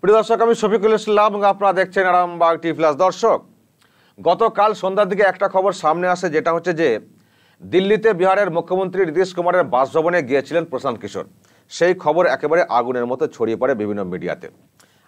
প্রিয় দর্শক আমি শফিকুল ইসলাম আপনারা দেখছেন আরামবাগ টি প্লাস দর্শক গতকাল সন্ধ্যার দিকে একটা খবর সামনে আসে যেটা হচ্ছে যে দিল্লিতে বিহারের মুখ্যমন্ত্রী নীতিশ কুমারের বাসভবনে গিয়েছিলেন প্রশান্ত কিশোর সেই খবর একেবারে আগুনের মতো ছড়িয়ে পড়ে বিভিন্ন মিডিয়াতে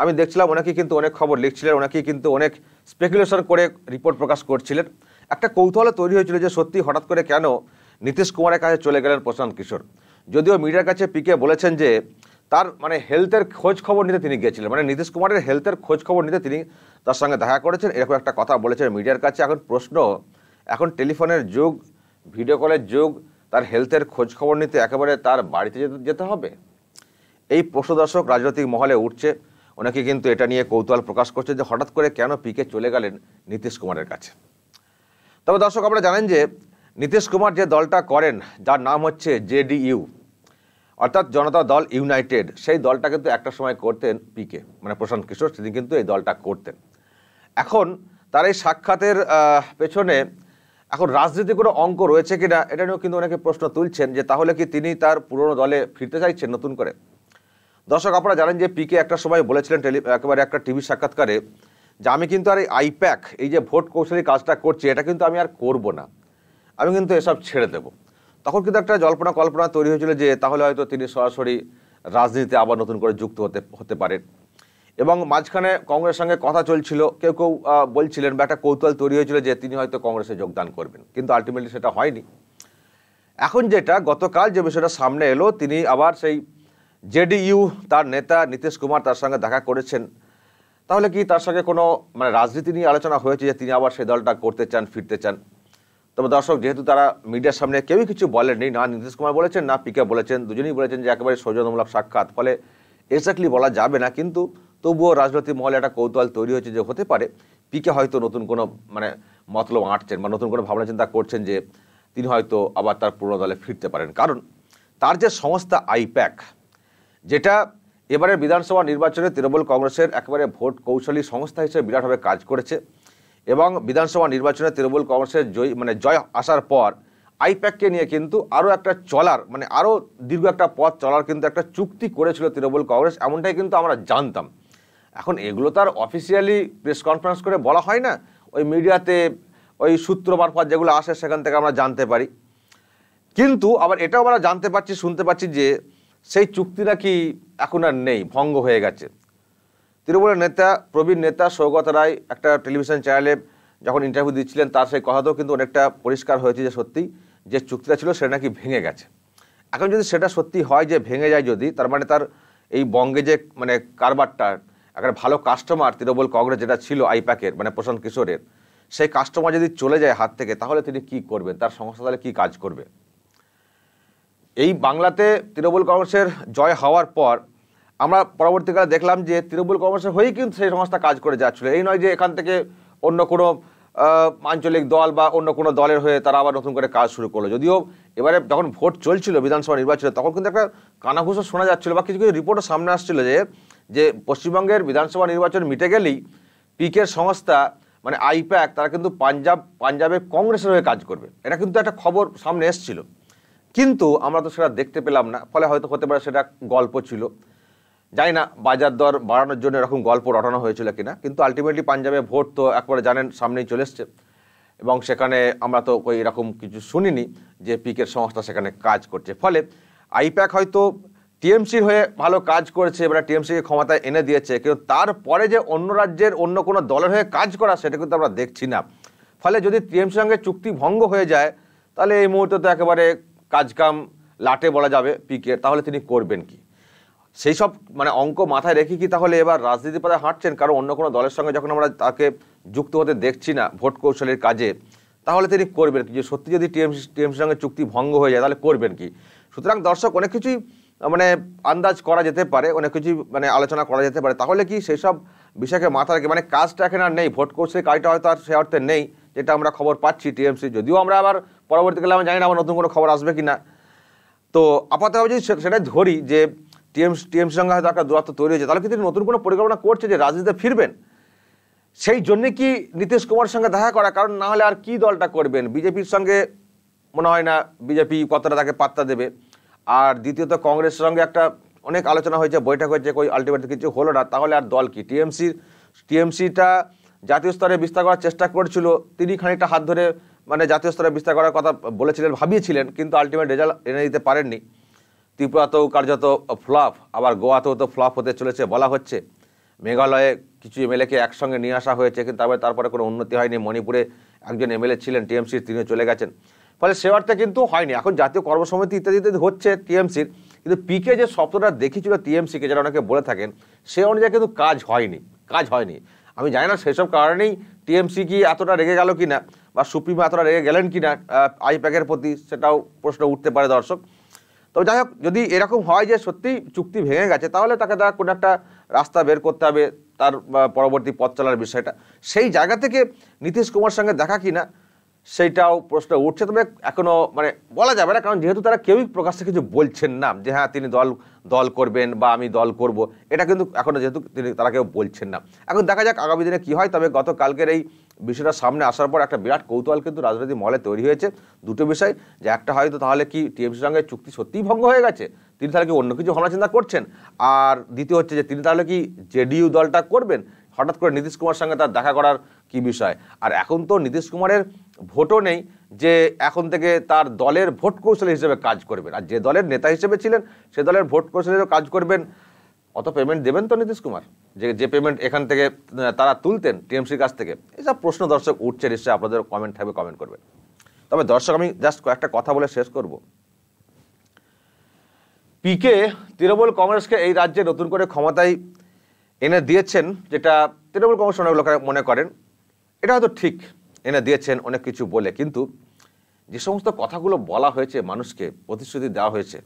আমি দেখছিলাম ওনাকে কিন্তু অনেক খবর লিখছিলেন ওনাকে কিন্তু অনেক স্পেকুলেশন করে রিপোর্ট প্রকাশ করছিলেন একটা কৌতূহলে তৈরি হয়েছিল যে সত্যি হঠাৎ করে কেন নীতিশ কুমারের কাছে চলে গেলেন প্রশান্ত কিশোর যদিও মিডিয়ার কাছে পিকে বলেছেন যে তার মানে হেলথের খোঁজ খবর নিতে তিনি গিয়েছিলেন মানে নীতিশ কুমারের হেলথের খোঁজ খবর নিতে তিনি তার সঙ্গে দেখা করেছেন এরকম একটা কথা বলেছেন মিডিয়ার কাছে এখন প্রশ্ন এখন টেলিফোনের যুগ ভিডিও কলের যুগ তার হেলথের খোঁজ খবর নিতে একেবারে তার বাড়িতে যেতে হবে এই দর্শক রাজনৈতিক মহলে উঠছে অনেকে কিন্তু এটা নিয়ে কৌতূহল প্রকাশ করছে যে হঠাৎ করে কেন পিকে চলে গেলেন নীতিশ কুমারের কাছে তবে দর্শক আপনারা জানেন যে নীতিশ কুমার যে দলটা করেন যার নাম হচ্ছে জেডিইউ অর্থাৎ জনতা দল ইউনাইটেড সেই দলটা কিন্তু একটা সময় করতেন পিকে মানে প্রশান্ত কিশোর তিনি কিন্তু এই দলটা করতেন এখন তার এই সাক্ষাতের পেছনে এখন রাজনীতি কোনো অঙ্ক রয়েছে কি না এটা নিয়েও কিন্তু অনেকে প্রশ্ন তুলছেন যে তাহলে কি তিনি তার পুরনো দলে ফিরতে চাইছেন নতুন করে দর্শক আপনারা জানেন যে পিকে একটা সময় বলেছিলেন টেলি একেবারে একটা টিভি সাক্ষাৎকারে যে আমি কিন্তু আর এই আইপ্যাক এই যে ভোট কৌশলী কাজটা করছি এটা কিন্তু আমি আর করব না আমি কিন্তু এসব ছেড়ে দেবো তখন কিন্তু একটা জল্পনা কল্পনা তৈরি হয়েছিল যে তাহলে হয়তো তিনি সরাসরি রাজনীতিতে আবার নতুন করে যুক্ত হতে হতে পারেন এবং মাঝখানে কংগ্রেসের সঙ্গে কথা চলছিল কেউ কেউ বলছিলেন বা একটা কৌতূহল তৈরি হয়েছিল যে তিনি হয়তো কংগ্রেসে যোগদান করবেন কিন্তু আলটিমেটলি সেটা হয়নি এখন যেটা গতকাল যে বিষয়টা সামনে এলো তিনি আবার সেই জেডিইউ তার নেতা নীতিশ কুমার তার সঙ্গে দেখা করেছেন তাহলে কি তার সঙ্গে কোনো মানে রাজনীতি নিয়ে আলোচনা হয়েছে যে তিনি আবার সেই দলটা করতে চান ফিরতে চান তবে দর্শক যেহেতু তারা মিডিয়ার সামনে কেউই কিছু বলেননি না নীতিশ কুমার বলেছেন না পিকে বলেছেন দুজনেই বলেছেন যে একেবারে সৌজন্যমূলক সাক্ষাৎ ফলে এক্স্যাক্টলি বলা যাবে না কিন্তু তবুও রাজনৈতিক মহলে একটা কৌতূহল তৈরি হয়েছে যে হতে পারে পিকে হয়তো নতুন কোনো মানে মতলব আঁটছেন বা নতুন কোনো ভাবনা চিন্তা করছেন যে তিনি হয়তো আবার তার পুরনো দলে ফিরতে পারেন কারণ তার যে সংস্থা আইপ্যাক যেটা এবারে বিধানসভা নির্বাচনে তৃণমূল কংগ্রেসের একেবারে ভোট কৌশলী সংস্থা হিসেবে বিরাটভাবে কাজ করেছে এবং বিধানসভা নির্বাচনে তৃণমূল কংগ্রেসের জয় মানে জয় আসার পর আইপ্যাককে নিয়ে কিন্তু আরও একটা চলার মানে আরও দীর্ঘ একটা পথ চলার কিন্তু একটা চুক্তি করেছিল তৃণমূল কংগ্রেস এমনটাই কিন্তু আমরা জানতাম এখন এগুলো তার অফিসিয়ালি প্রেস কনফারেন্স করে বলা হয় না ওই মিডিয়াতে ওই সূত্র মারফত যেগুলো আসে সেখান থেকে আমরা জানতে পারি কিন্তু আবার এটাও আমরা জানতে পারছি শুনতে পাচ্ছি যে সেই চুক্তি নাকি এখন আর নেই ভঙ্গ হয়ে গেছে তৃণমূলের নেতা প্রবীণ নেতা সৌগত রায় একটা টেলিভিশন চ্যানেলে যখন ইন্টারভিউ দিচ্ছিলেন তার সেই কথাতেও কিন্তু অনেকটা পরিষ্কার হয়েছে যে সত্যি যে চুক্তিটা ছিল সেটা নাকি ভেঙে গেছে এখন যদি সেটা সত্যি হয় যে ভেঙে যায় যদি তার মানে তার এই বঙ্গে যে মানে কারবারটা একটা ভালো কাস্টমার তৃণমূল কংগ্রেস যেটা ছিল আইপ্যাকের মানে প্রশান্ত কিশোরের সেই কাস্টমার যদি চলে যায় হাত থেকে তাহলে তিনি কি করবেন তার সংস্থা তাহলে কী কাজ করবে এই বাংলাতে তৃণমূল কংগ্রেসের জয় হওয়ার পর আমরা পরবর্তীকালে দেখলাম যে তৃণমূল কংগ্রেসের হয়েই কিন্তু সেই সংস্থা কাজ করে যাচ্ছিল এই নয় যে এখান থেকে অন্য কোনো আঞ্চলিক দল বা অন্য কোনো দলের হয়ে তারা আবার নতুন করে কাজ শুরু করলো যদিও এবারে যখন ভোট চলছিল বিধানসভা নির্বাচনে তখন কিন্তু একটা কানাঘুষো শোনা যাচ্ছিল বা কিছু কিছু রিপোর্টও সামনে আসছিল যে যে পশ্চিমবঙ্গের বিধানসভা নির্বাচন মিটে গেলেই পিকের সংস্থা মানে আইপ্যাক তারা কিন্তু পাঞ্জাব পাঞ্জাবে কংগ্রেসের হয়ে কাজ করবে এটা কিন্তু একটা খবর সামনে এসছিল কিন্তু আমরা তো সেটা দেখতে পেলাম না ফলে হয়তো হতে পারে সেটা গল্প ছিল জানি না বাজার দর বাড়ানোর জন্য এরকম গল্প রটানো হয়েছিল কিনা কিন্তু আলটিমেটলি পাঞ্জাবে ভোট তো একবারে জানেন সামনেই চলে এসছে এবং সেখানে আমরা তো ওই এরকম কিছু শুনিনি যে পিকের সংস্থা সেখানে কাজ করছে ফলে আইপ্যাক হয়তো টিএমসির হয়ে ভালো কাজ করেছে এবার টিএমসিকে ক্ষমতায় এনে দিয়েছে কিন্তু তারপরে যে অন্য রাজ্যের অন্য কোনো দলের হয়ে কাজ করা সেটা কিন্তু আমরা দেখছি না ফলে যদি টিএমসির সঙ্গে চুক্তি ভঙ্গ হয়ে যায় তাহলে এই মুহূর্তে তো একেবারে কাজকাম লাটে বলা যাবে পিকে তাহলে তিনি করবেন কি সেই সব মানে অঙ্ক মাথায় রেখে কি তাহলে এবার রাজনীতি পথে হাঁটছেন কারণ অন্য কোনো দলের সঙ্গে যখন আমরা তাকে যুক্ত হতে দেখছি না ভোট কৌশলের কাজে তাহলে তিনি করবেন কি যে সত্যি যদি টিএমসি টিএমসির সঙ্গে চুক্তি ভঙ্গ হয়ে যায় তাহলে করবেন কি সুতরাং দর্শক অনেক কিছুই মানে আন্দাজ করা যেতে পারে অনেক কিছুই মানে আলোচনা করা যেতে পারে তাহলে কি সব বিষয়কে মাথা রেখে মানে কাজটা এখন আর নেই ভোট কৌশলের কাজটা হয়তো আর সে অর্থে নেই যেটা আমরা খবর পাচ্ছি টিএমসি যদিও আমরা আবার পরবর্তীকালে আমি জানি না আবার নতুন কোনো খবর আসবে কি না তো আপাতত যদি সেটাই ধরি যে টিএম টিএমসির সঙ্গে হয়তো একটা দূরত্ব তৈরি হয়েছে তাহলে কি তিনি নতুন কোনো পরিকল্পনা করছে যে রাজনীতিতে ফিরবেন সেই জন্যে কি নীতিশ কুমার সঙ্গে দেখা করা কারণ না হলে আর কি দলটা করবেন বিজেপির সঙ্গে মনে হয় না বিজেপি কতটা তাকে পাত্তা দেবে আর দ্বিতীয়ত কংগ্রেসের সঙ্গে একটা অনেক আলোচনা হয়েছে বৈঠক হয়েছে কই আলটিমেটলি কিছু হলো না তাহলে আর দল কি টিএমসির টিএমসিটা জাতীয় স্তরে বিস্তার করার চেষ্টা করছিল তিনি খানিকটা হাত ধরে মানে জাতীয় স্তরে বিস্তার করার কথা বলেছিলেন ভাবিয়েছিলেন কিন্তু আলটিমেট রেজাল্ট এনে দিতে পারেননি ত্রিপুরাতেও কার্যত ফ্লপ আবার গোয়াতেও তো ফ্লপ হতে চলেছে বলা হচ্ছে মেঘালয়ে কিছু এমএলএকে একসঙ্গে নিয়ে আসা হয়েছে কিন্তু তারপরে তারপরে কোনো উন্নতি হয়নি মণিপুরে একজন এমএলএ ছিলেন টিএমসির তিনি চলে গেছেন ফলে সে অর্থে কিন্তু হয়নি এখন জাতীয় কর্মসমিতি ইত্যাদি ইত্যাদি হচ্ছে টিএমসির কিন্তু পিকে যে শব্দটা দেখেছিল টিএমসিকে যারা অনেকে বলে থাকেন সে অনুযায়ী কিন্তু কাজ হয়নি কাজ হয়নি আমি জানি না সেসব কারণেই টিএমসি কি এতটা রেগে গেল কি না বা সুপ্রিমো এতটা রেগে গেলেন কি না আইপ্যাকের প্রতি সেটাও প্রশ্ন উঠতে পারে দর্শক তো যাই হোক যদি এরকম হয় যে সত্যি চুক্তি ভেঙে গেছে তাহলে তাকে দ্বারা কোনো একটা রাস্তা বের করতে হবে তার পরবর্তী পথ চলার বিষয়টা সেই জায়গা থেকে নীতিশ কুমার সঙ্গে দেখা কি না সেইটাও প্রশ্ন উঠছে তবে এখনও মানে বলা যাবে না কারণ যেহেতু তারা কেউই প্রকাশ্যে কিছু বলছেন না যে হ্যাঁ তিনি দল দল করবেন বা আমি দল করব এটা কিন্তু এখনও যেহেতু তিনি তারা কেউ বলছেন না এখন দেখা যাক আগামী দিনে কী হয় তবে গতকালকের এই বিষয়টা সামনে আসার পর একটা বিরাট কৌতূহল কিন্তু রাজনৈতিক মহলে তৈরি হয়েছে দুটো বিষয় যে একটা হয়তো তাহলে কি টিএমসির সঙ্গে চুক্তি সত্যিই ভঙ্গ হয়ে গেছে তিনি তাহলে কি অন্য কিছু ভাবনা চিন্তা করছেন আর দ্বিতীয় হচ্ছে যে তিনি তাহলে কি জেডিইউ দলটা করবেন হঠাৎ করে নীতিশ কুমার সঙ্গে তার দেখা করার কি বিষয় আর এখন তো নীতিশ কুমারের ভোটও নেই যে এখন থেকে তার দলের ভোট কৌশল হিসেবে কাজ করবেন আর যে দলের নেতা হিসেবে ছিলেন সে দলের ভোট কৌশলেরও কাজ করবেন অত পেমেন্ট দেবেন তো নীতিশ কুমার যে যে পেমেন্ট এখান থেকে তারা তুলতেন টিএমসির কাছ থেকে এসব প্রশ্ন দর্শক উঠছে নিশ্চয়ই আপনাদের কমেন্ট থাকবে কমেন্ট করবেন তবে দর্শক আমি জাস্ট কয়েকটা কথা বলে শেষ করব পিকে তৃণমূল কংগ্রেসকে এই রাজ্যে নতুন করে ক্ষমতায় এনে দিয়েছেন যেটা তৃণমূল কংগ্রেস অনেক লোকেরা মনে করেন এটা হয়তো ঠিক এনে দিয়েছেন অনেক কিছু বলে কিন্তু যে সমস্ত কথাগুলো বলা হয়েছে মানুষকে প্রতিশ্রুতি দেওয়া হয়েছে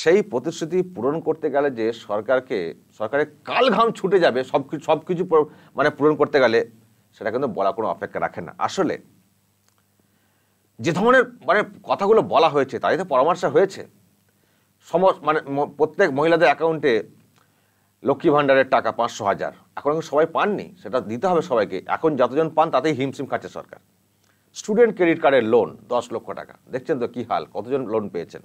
সেই প্রতিশ্রুতি পূরণ করতে গেলে যে সরকারকে সরকারের কাল ঘাম ছুটে যাবে সব কিছু সব কিছু মানে পূরণ করতে গেলে সেটা কিন্তু বলা কোনো অপেক্ষা রাখে না আসলে যে ধরনের মানে কথাগুলো বলা হয়েছে তাই তো পরামর্শ হয়েছে সম মানে প্রত্যেক মহিলাদের অ্যাকাউন্টে লক্ষ্মী ভাণ্ডারের টাকা পাঁচশো হাজার এখন এখন সবাই পাননি সেটা দিতে হবে সবাইকে এখন যতজন পান তাতেই হিমশিম খাচ্ছে সরকার স্টুডেন্ট ক্রেডিট কার্ডের লোন দশ লক্ষ টাকা দেখছেন তো কী হাল কতজন লোন পেয়েছেন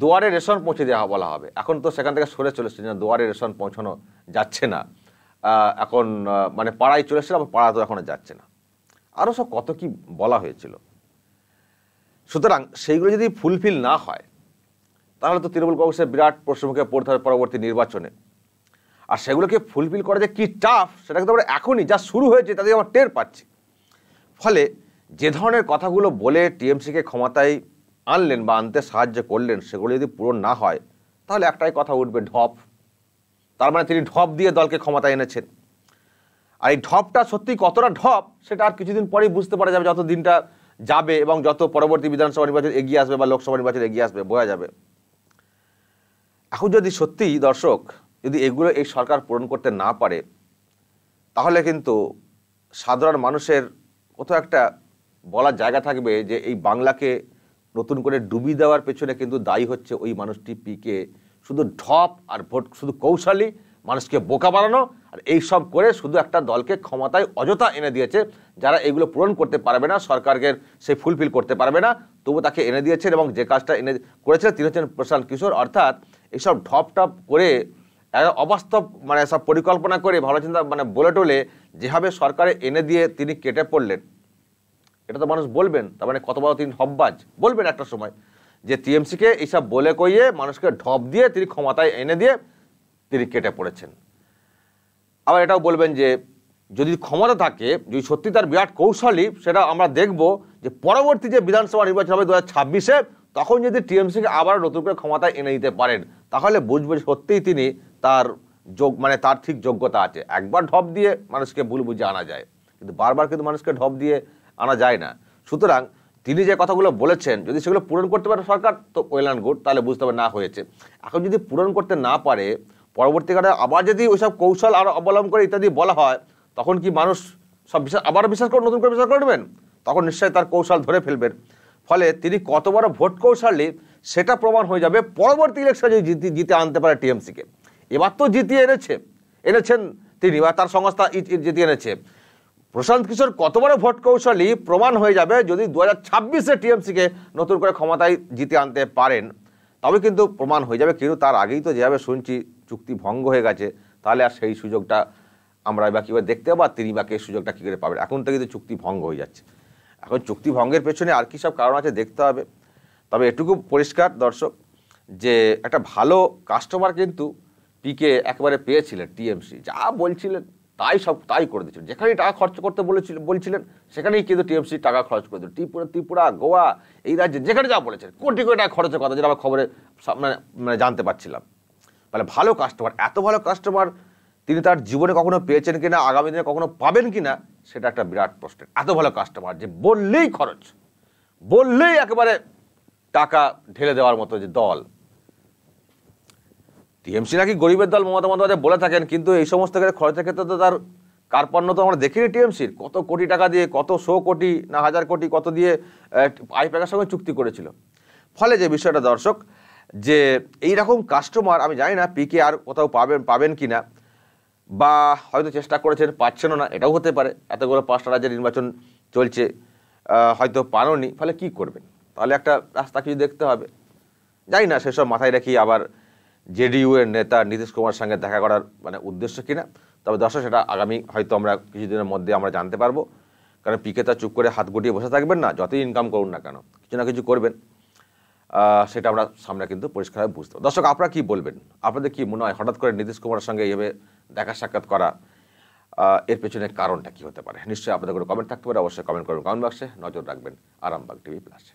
দুয়ারে রেশন পৌঁছে দেওয়া বলা হবে এখন তো সেখান থেকে সরে চলে এসেছে না দুয়ারে রেশন পৌঁছানো যাচ্ছে না এখন মানে পাড়ায় চলে এসেছিল আবার পাড়া তো এখন যাচ্ছে না আরও সব কত কি বলা হয়েছিল সুতরাং সেইগুলো যদি ফুলফিল না হয় তাহলে তো তৃণমূল কংগ্রেসের বিরাট প্রশ্নমুখে পড়তে হবে পরবর্তী নির্বাচনে আর সেগুলোকে ফুলফিল করা যে কী টাফ সেটা কিন্তু আমরা এখনই যা শুরু হয়েছে তাদের আমরা টের পাচ্ছি ফলে যে ধরনের কথাগুলো বলে টিএমসিকে ক্ষমতায় আনলেন বা আনতে সাহায্য করলেন সেগুলো যদি পূরণ না হয় তাহলে একটাই কথা উঠবে ঢপ তার মানে তিনি ঢপ দিয়ে দলকে ক্ষমতায় এনেছেন আর এই ঢপটা সত্যি কতটা ঢপ সেটা আর কিছুদিন পরেই বুঝতে পারা যাবে যত দিনটা যাবে এবং যত পরবর্তী বিধানসভা নির্বাচন এগিয়ে আসবে বা লোকসভা নির্বাচন এগিয়ে আসবে বোঝা যাবে এখন যদি সত্যি দর্শক যদি এগুলো এই সরকার পূরণ করতে না পারে তাহলে কিন্তু সাধারণ মানুষের কোথাও একটা বলার জায়গা থাকবে যে এই বাংলাকে নতুন করে ডুবি দেওয়ার পেছনে কিন্তু দায়ী হচ্ছে ওই মানুষটি পিকে শুধু ঢপ আর ভোট শুধু কৌশলী মানুষকে বোকা বানানো আর এই সব করে শুধু একটা দলকে ক্ষমতায় অযথা এনে দিয়েছে যারা এগুলো পূরণ করতে পারবে না সরকারকে সে ফুলফিল করতে পারবে না তবু তাকে এনে দিয়েছেন এবং যে কাজটা এনে করেছিলেন তিনি হচ্ছেন প্রশান্ত কিশোর অর্থাৎ এসব ঢপ টপ করে অবাস্তব মানে সব পরিকল্পনা করে ভালো চিন্তা মানে বলে টোলে যেভাবে সরকারে এনে দিয়ে তিনি কেটে পড়লেন এটা তো মানুষ বলবেন তার মানে কত বড় তিনি হব্বাজ বলবেন একটা সময় যে টিএমসিকে এইসব বলে কইয়ে মানুষকে ঢপ দিয়ে তিনি ক্ষমতায় এনে দিয়ে তিনি কেটে পড়েছেন আবার এটাও বলবেন যে যদি ক্ষমতা থাকে যদি সত্যি তার বিরাট কৌশলী সেটা আমরা দেখব যে পরবর্তী যে বিধানসভা নির্বাচন হবে দু হাজার ছাব্বিশে তখন যদি টিএমসিকে আবার নতুন করে ক্ষমতায় এনে দিতে পারেন তাহলে বুঝবে সত্যিই তিনি তার যোগ মানে তার ঠিক যোগ্যতা আছে একবার ঢপ দিয়ে মানুষকে ভুল বুঝে আনা যায় কিন্তু বারবার কিন্তু মানুষকে ঢপ দিয়ে আনা যায় না সুতরাং তিনি যে কথাগুলো বলেছেন যদি সেগুলো পূরণ করতে পারে সরকার তো ওয়েল অ্যান্ড গুড তাহলে বুঝতে হবে না হয়েছে এখন যদি পূরণ করতে না পারে পরবর্তীকালে আবার যদি ওইসব কৌশল আরও অবলম্বন করে ইত্যাদি বলা হয় তখন কি মানুষ সব বিশ্বাস আবার বিশ্বাস করে নতুন করে বিশ্বাস করবেন তখন নিশ্চয়ই তার কৌশল ধরে ফেলবেন ফলে তিনি কত বড় ভোট কৌশলী সেটা প্রমাণ হয়ে যাবে পরবর্তী ইলেকশনে জিতে জিতে আনতে পারে টিএমসিকে এবার তো জিতিয়ে এনেছে এনেছেন তিনি বা তার সংস্থা জিতিয়ে এনেছে প্রশান্ত কিশোর কত বড় ভোট কৌশলী প্রমাণ হয়ে যাবে যদি দু হাজার ছাব্বিশে টিএমসিকে নতুন করে ক্ষমতায় জিতে আনতে পারেন তবে কিন্তু প্রমাণ হয়ে যাবে কিন্তু তার আগেই তো যেভাবে শুনছি চুক্তি ভঙ্গ হয়ে গেছে তাহলে আর সেই সুযোগটা আমরা বা কীভাবে দেখতে বা তিনি বা কে সুযোগটা কী করে পাবেন এখন থেকে তো চুক্তি ভঙ্গ হয়ে যাচ্ছে এখন চুক্তি ভঙ্গের পেছনে আর কী সব কারণ আছে দেখতে হবে তবে এটুকু পরিষ্কার দর্শক যে একটা ভালো কাস্টমার কিন্তু পিকে একবারে পেয়েছিলেন টিএমসি যা বলছিলেন তাই সব তাই করে দিচ্ছিল যেখানেই টাকা খরচ করতে বলেছিল বলছিলেন সেখানেই কিন্তু টিএমসি টাকা খরচ করে দিল ত্রিপুরা ত্রিপুরা গোয়া এই রাজ্যে যেখানে যা বলেছেন কোটি কোটি টাকা খরচের কথা যেটা আমার খবরে মানে মানে জানতে পারছিলাম তাহলে ভালো কাস্টমার এত ভালো কাস্টমার তিনি তার জীবনে কখনো পেয়েছেন কিনা আগামী দিনে কখনো পাবেন কিনা সেটা একটা বিরাট প্রশ্ন এত ভালো কাস্টমার যে বললেই খরচ বললেই একেবারে টাকা ঢেলে দেওয়ার মতো যে দল টিএমসি নাকি গরিবের দল মমতা বন্দ্যোপাধ্যায় বলে থাকেন কিন্তু এই সমস্ত ক্ষেত্রে খরচের ক্ষেত্রে তো তার কার্পণ্য তো আমরা দেখিনি টিএমসির কত কোটি টাকা দিয়ে কত শো কোটি না হাজার কোটি কত দিয়ে আইপ্যাকের সঙ্গে চুক্তি করেছিল ফলে যে বিষয়টা দর্শক যে এইরকম কাস্টমার আমি জানি না পিকে আর কোথাও পাবেন পাবেন কি না বা হয়তো চেষ্টা করেছেন পাচ্ছেনও না এটাও হতে পারে এতগুলো পাঁচটা রাজ্যের নির্বাচন চলছে হয়তো নি ফলে কি করবেন তাহলে একটা রাস্তা কিছু দেখতে হবে জানি না সেসব মাথায় রাখি আবার জেডিইউ এর নেতা নীতিশ কুমার সঙ্গে দেখা করার মানে উদ্দেশ্য কিনা তবে দর্শক সেটা আগামী হয়তো আমরা কিছুদিনের মধ্যে আমরা জানতে পারবো কারণ পিকে তা চুপ করে হাত গুটিয়ে বসে থাকবেন না যতই ইনকাম করুন না কেন কিছু না কিছু করবেন সেটা আমরা সামনে কিন্তু পরিষ্কারভাবে বুঝতে দর্শক আপনারা কী বলবেন আপনাদের কী মনে হয় হঠাৎ করে নীতিশ কুমারের সঙ্গে এইভাবে দেখা সাক্ষাৎ করা এর পেছনে কারণটা কি হতে পারে নিশ্চয়ই আপনাদের কোনো কমেন্ট থাকতে পারে অবশ্যই কমেন্ট করবেন কমেন্ট বক্সে নজর রাখবেন আরামবাগ টিভি প্লাসে